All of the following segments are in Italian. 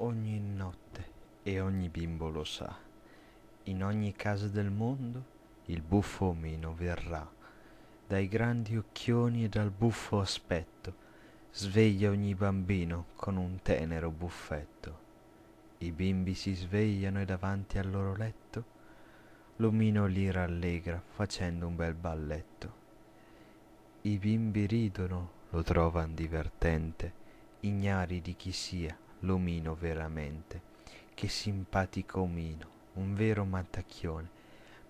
ogni notte e ogni bimbo lo sa. In ogni casa del mondo il buffo omino verrà, dai grandi occhioni e dal buffo aspetto, sveglia ogni bambino con un tenero buffetto. I bimbi si svegliano e davanti al loro letto l'omino li rallegra facendo un bel balletto. I bimbi ridono, lo trovan divertente, ignari di chi sia l'omino veramente. Che simpatico omino, un vero mattacchione.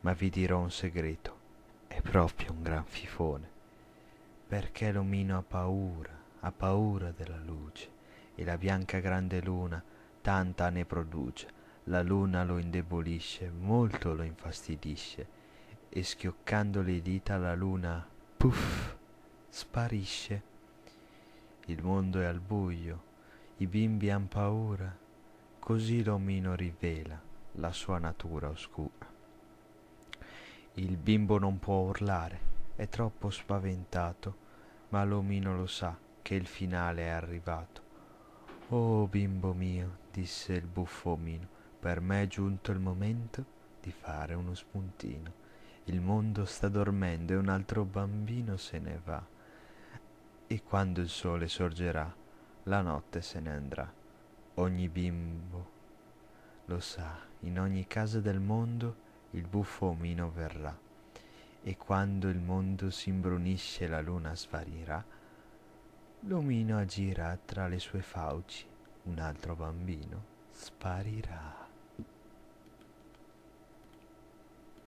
Ma vi dirò un segreto, è proprio un gran fifone. Perché l'omino ha paura, ha paura della luce, e la bianca grande luna tanta ne produce. La luna lo indebolisce, molto lo infastidisce, e schioccando le dita la luna, puff, sparisce. Il mondo è al buio, i bimbi han paura, così l'omino rivela la sua natura oscura. Il bimbo non può urlare, è troppo spaventato, ma l'omino lo sa che il finale è arrivato. Oh bimbo mio, disse il buffo omino, per me è giunto il momento di fare uno spuntino. Il mondo sta dormendo e un altro bambino se ne va. E quando il sole sorgerà, la notte se ne andrà. Ogni bimbo lo sa, in ogni casa del mondo il buffo omino verrà. E quando il mondo s'imbrunisce e la luna sparirà, l'omino agirà tra le sue fauci, un altro bambino sparirà.